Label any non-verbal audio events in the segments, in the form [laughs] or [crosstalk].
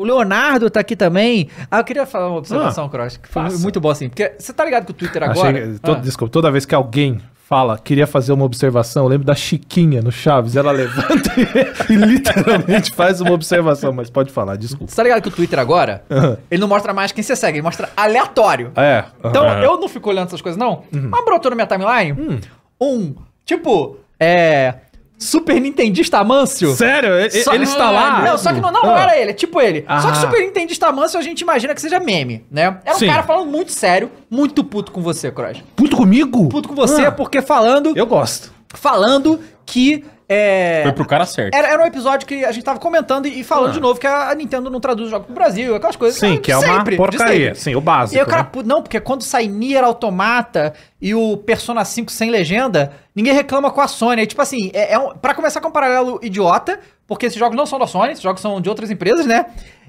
O Leonardo tá aqui também. Ah, eu queria falar uma observação, ah, Cross, que foi faça. muito bom assim. Porque você tá ligado que o Twitter agora. Achei, ah. Desculpa, toda vez que alguém fala, queria fazer uma observação, eu lembro da Chiquinha no Chaves, ela levanta [laughs] e, literalmente faz uma observação, mas pode falar, desculpa. Você tá ligado que o Twitter agora, uhum. ele não mostra mais quem você segue, ele mostra aleatório. É. Uhum. Então eu não fico olhando essas coisas, não. Uhum. Mas brotou na minha timeline hum. um, tipo, é Super Nintendista Mancio? Sério? Ele, só, ele está lá? É não, só que não, não ah. era ele, é tipo ele. Ah. Só que ah. Super Nintendista Mancio a gente imagina que seja meme, né? Era um Sim. cara falando muito sério, muito puto com você, Cross. Puto comigo? Puto com você, ah. porque falando. Eu gosto. Falando que é, Foi pro cara certo. Era, era um episódio que a gente tava comentando e, e falando ah. de novo que a Nintendo não traduz o jogo pro Brasil, aquelas coisas. Sim, que, ah, que é sempre, uma porcaria. Sim, o básico. E o cara, né? não, porque quando sai Nier Automata e o Persona 5 sem legenda, ninguém reclama com a Sony. E, é tipo assim, é, é um, pra começar com um paralelo idiota, porque esses jogos não são da Sony, esses jogos são de outras empresas, né?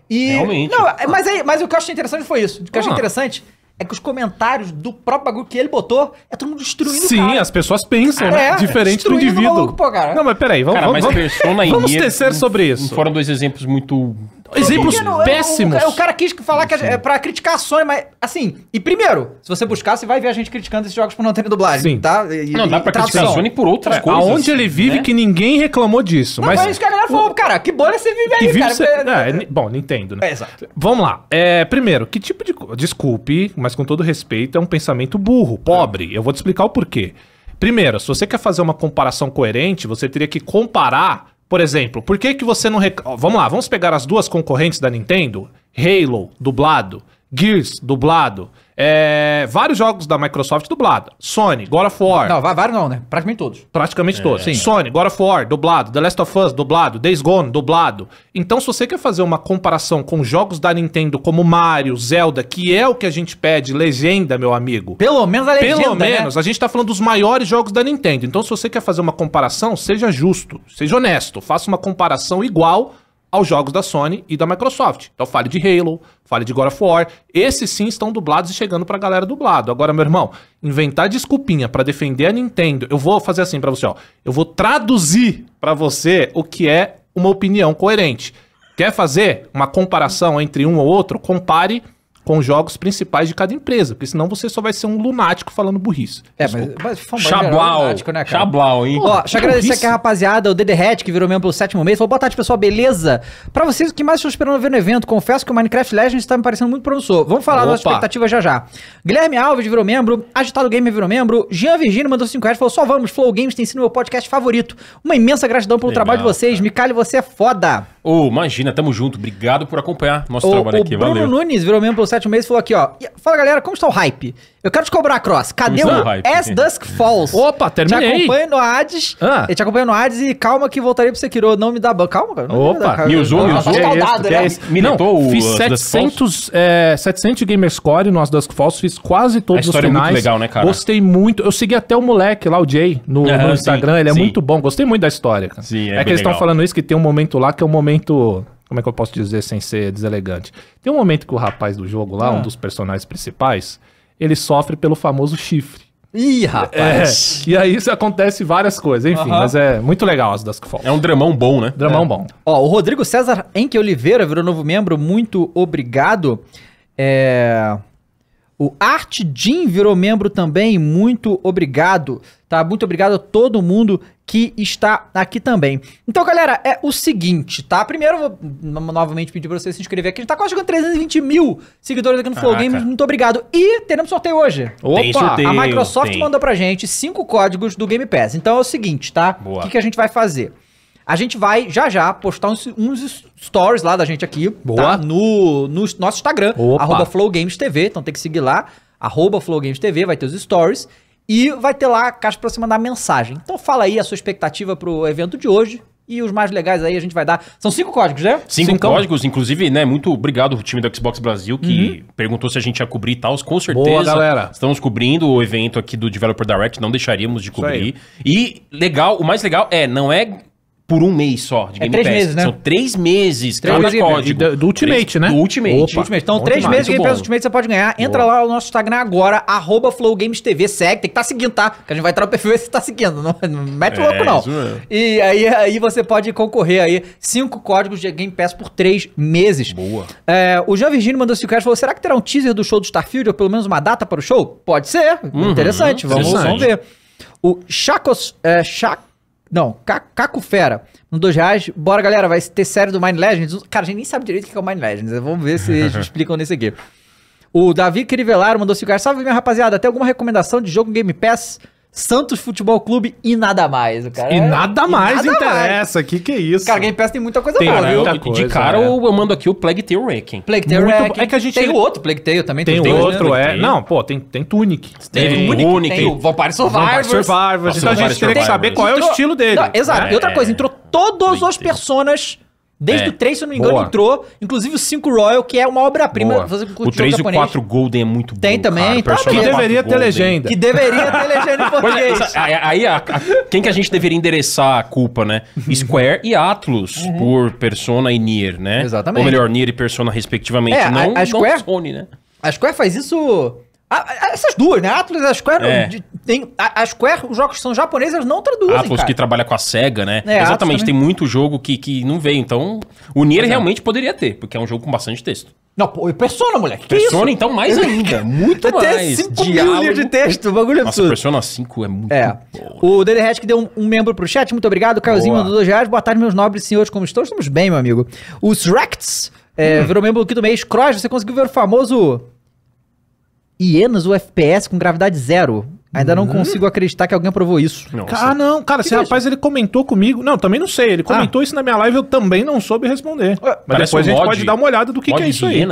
E, Realmente. Não, mas, aí, mas o que eu achei interessante foi isso. O que eu achei ah. interessante é que os comentários do próprio bagulho que ele botou é todo mundo destruindo Sim, o cara. as pessoas pensam, ah, né? É, diferente do indivíduo. Maluco, pô, cara. Não, mas peraí, vamos, cara, vamos, mas vamos, vamos tecer sobre isso. Foram dois exemplos muito Exemplos não, péssimos. o, o, cara quis falar que é, é pra criticar a Sony, mas assim, e primeiro, se você buscar, você vai ver a gente criticando esses jogos por não terem dublagem, Sim. tá? E, não, dá pra criticar a Sony por outras é, coisas. Aonde ele vive né? que ninguém reclamou disso. Não, mas, mas isso que a galera falou, cara, que bolha você vive aí, vive cara. Você... Ah, é, bom, Nintendo, né? É, exato. Vamos lá. É, primeiro, que tipo de... Desculpe, mas com todo respeito, é um pensamento burro, pobre. Eu vou te explicar o porquê. Primeiro, se você quer fazer uma comparação coerente, você teria que comparar por exemplo, por que, que você não. Rec... Vamos lá, vamos pegar as duas concorrentes da Nintendo: Halo, dublado. Gears, dublado. É, vários jogos da Microsoft dublado. Sony, God of War. Não, vários não, né? Praticamente todos. Praticamente é. todos. Sim. Sony, God of War, dublado. The Last of Us, dublado. Days Gone, dublado. Então, se você quer fazer uma comparação com jogos da Nintendo como Mario, Zelda, que é o que a gente pede, legenda, meu amigo. Pelo menos a legenda. Pelo né? menos. Né? A gente tá falando dos maiores jogos da Nintendo. Então, se você quer fazer uma comparação, seja justo, seja honesto. Faça uma comparação igual aos jogos da Sony e da Microsoft. Então fale de Halo, fale de God of War, esses sim estão dublados e chegando pra galera dublado. Agora, meu irmão, inventar desculpinha para defender a Nintendo, eu vou fazer assim para você, ó. Eu vou traduzir para você o que é uma opinião coerente. Quer fazer uma comparação entre um ou outro? Compare com os jogos principais de cada empresa, porque senão você só vai ser um lunático falando burrice. É, mas, mas fomba, Chablau. lunático, né, cara? Chablau, hein? Ó, deixa eu agradecer aqui a rapaziada, o Dede Red, que virou membro pelo sétimo mês. Falou, boa tarde, pessoal, beleza? Pra vocês, o que mais estou esperando ver no evento? Confesso que o Minecraft Legends tá me parecendo muito promissor. Vamos falar das expectativas já já. Guilherme Alves virou membro, Agitado Gamer virou membro, Jean Virgínio mandou 5 reais, falou, só vamos, Flow Games tem sido meu podcast favorito. Uma imensa gratidão pelo Legal, trabalho de vocês, cara. Micali, você é foda. Ô, oh, imagina, tamo junto. Obrigado por acompanhar nosso o, trabalho o aqui. Bruno valeu. Nunes virou mesmo pelo sétimo mês e falou aqui, ó. Fala galera, como está o hype? Eu quero te cobrar a cross. Cadê como o, o As Dusk Falls? Opa, terminei. Te acompanha no Hades. Ah. Eu te acompanho no Hades e calma que voltarei pro Sekiro. Não me dá ban. Calma, cara. Opa, me usou, me ah, usou. É é né? Militou o uh, Fiz 700, é, 700 gamerscore no As Dusk Falls. Fiz quase todos os finais. É muito legal, né, cara? Gostei muito. Eu segui até o moleque lá, o Jay, no, no Instagram. É sim, Ele sim. é muito bom. Gostei muito da história. Sim, é, é que eles estão falando isso, que tem um momento lá que é um momento momento. Como é que eu posso dizer sem ser deselegante? Tem um momento que o rapaz do jogo lá, ah. um dos personagens principais, ele sofre pelo famoso chifre. Ih, rapaz! É, e aí isso acontece várias coisas, enfim, mas é muito legal as das que falam. É um dramão bom, né? Dramão é. bom. Ó, o Rodrigo César Enque Oliveira virou novo membro, muito obrigado. É... O Art Jim virou membro também, muito obrigado, tá? Muito obrigado a todo mundo que está aqui também. Então, galera, é o seguinte, tá? Primeiro, vou novamente pedir pra você se inscrever aqui. A gente tá quase chegando 320 mil seguidores aqui no Flow ah, Games, muito obrigado. E teremos sorteio hoje. Opa! sorteio, a Microsoft tem. mandou pra gente cinco códigos do Game Pass. Então é o seguinte, tá? O que, que a gente vai fazer? A gente vai já já postar uns, uns stories lá da gente aqui. Tá? Boa. Tá? No, no nosso Instagram, Opa. arroba FlowGamesTV. Então tem que seguir lá, arroba FlowGamesTV, vai ter os stories. E vai ter lá a caixa pra você mandar mensagem. Então fala aí a sua expectativa pro evento de hoje. E os mais legais aí a gente vai dar. São cinco códigos, né? Cinco, códigos, inclusive, né? Muito obrigado ao time do Xbox Brasil que uhum. perguntou se a gente ia cobrir tal. Com certeza. Boa, galera. Estamos cobrindo o evento aqui do Developer Direct, não deixaríamos de cobrir. E legal, o mais legal é, não é por um mês só de é Game três Pass. Meses, né? São três meses, três cada meses né? código. Do, do Ultimate, três, né? Do Ultimate. Opa, Ultimate. Então, três demais, meses de Game Pass Ultimate você pode ganhar. Entra Boa. lá no nosso Instagram agora, arroba FlowGamesTV, segue. Tem que estar tá seguindo, tá? Que a gente vai entrar no perfil e você tá seguindo. Não, não mete é, louco, não. E aí, aí você pode concorrer aí cinco códigos de Game Pass por três meses. Boa. É, o Jean Virgínio mandou cinco reais e falou, será que terá um teaser do show do Starfield ou pelo menos uma data para o show? Pode ser. Uhum, interessante. Vamos, interessante. vamos ver. O Chacos... É, não, Caco Fera, um dois reais. Bora, galera, vai ter série do Mind Legends. Cara, a gente nem sabe direito o que é o Mind Legends. Vamos ver se eles [laughs] explicam nesse aqui. O Davi Crivelar mandou cigarro. Salve, minha rapaziada. Tem alguma recomendação de jogo Game Pass? Santos Futebol Clube e nada mais. O cara e é- nada mais e nada interessa. Mais. Que que é isso? Cara, Game Pass tem muita coisa tem, boa, viu? Muita coisa, de cara, é. eu, mando aqui o Plague Tale Ranking. Plague Tale Ranking. É que a gente... Tem o outro Plague Tale também. Tem, tem outro, né? é. Não, pô, tem, tem Tunic. Tem, tem Tunic. Tunic. Tem o Vampire Survivors. Vampire Survivors. então a gente teria que saber qual é o estilo dele. Não, exato. É. E outra coisa, entrou todos os personas Desde é. o 3, se eu não me engano, Boa. entrou. Inclusive o 5 Royal, que é uma obra-prima. O 3 e o 4 Golden é muito bom. Tem também. Cara, tá que deveria ter legenda. Que deveria ter legenda em [laughs] português. Mas, aí, a, a, quem que a gente deveria endereçar a culpa, né? [laughs] Square e Atlus uhum. por Persona e Nier, né? Exatamente. Ou melhor, Nier e Persona, respectivamente. É, não, a, a Square, não Sony, né? A Square faz isso a, a, essas duas, né? Atlas e a Square. É. tem, a, a, Square, os jogos são japoneses, eles não traduzem. Atlas cara. que trabalha com a SEGA, né? É, Exatamente, tem muito jogo que, que não veio. Então, o Nier é. realmente poderia ter, porque é um jogo com bastante texto. Não, Persona, moleque. persona, isso? então, mais ainda. [laughs] Muito Até mais. 5 mil linhas de texto, o bagulho é Nossa, absurdo. Persona 5 é muito é. Bom. O Dele que deu um, um, membro pro chat, muito obrigado. Caiozinho mandou 2 reais. Boa tarde, meus nobres senhores, como estão? Estamos bem, meu amigo. Os Rects é, hum. virou membro do mês. Cross, você conseguiu ver o famoso Hienas FPS com gravidade zero. Ainda não hum. consigo acreditar que alguém aprovou isso. Nossa. Ah, não, cara, que esse rapaz ele comentou comigo. Não, também não sei. Ele ah. comentou ah. isso na minha live, eu também não soube responder. Mas depois a gente mod, pode dar uma olhada do que, que é isso aí.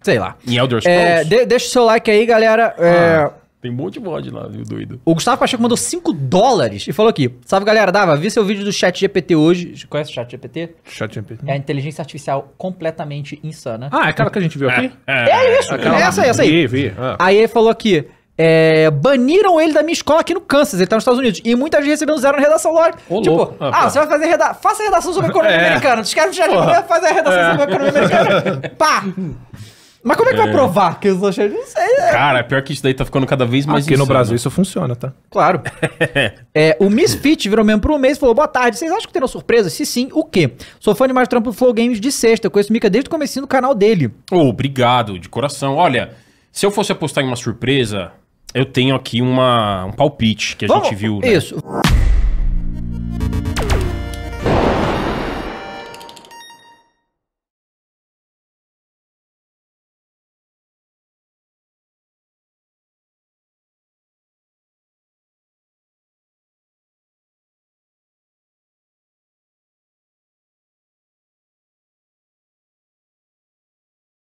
Sei lá. Em Elder é, Scrolls. É, de, deixa o seu like aí, galera. É, ah. Tem um monte de mod lá, viu, doido. O Gustavo Pacheco mandou 5 dólares e falou aqui: Salve galera, Dava, vi seu vídeo do Chat GPT hoje. Conhece o Chat GPT? Chat GPT. É a inteligência artificial completamente insana. Ah, é aquela que a gente viu aqui? É é. é, é isso, aquela... é essa, aí, essa aí. Vi, vi. Ah. Aí ele falou aqui. É, baniram ele da minha escola aqui no Kansas, ele tá nos Estados Unidos. E muita gente recebemos zero na redação lógica. tipo, louco. ah, ah você vai fazer redação? faça a redação sobre a economia [laughs] é. americana. Os caras já fazer a redação sobre a economia americana. [laughs] Pá! Mas como é que vai é. provar que eu sou cheio? Não sei. Né? Cara, pior que isso daí tá ficando cada vez mais Aqui no Brasil isso funciona, tá? Claro. [laughs] é, o Misfit virou mesmo por um mês e falou: Boa tarde, vocês acham que terão surpresa? Se sim, o quê? Sou fã de mais trampo Flow Games de sexta. Eu conheço o Mika desde o começo do canal dele. Oh, obrigado, de coração. Olha, se eu fosse apostar em uma surpresa, eu tenho aqui uma, um palpite que a Vamos, gente viu. Né? Isso.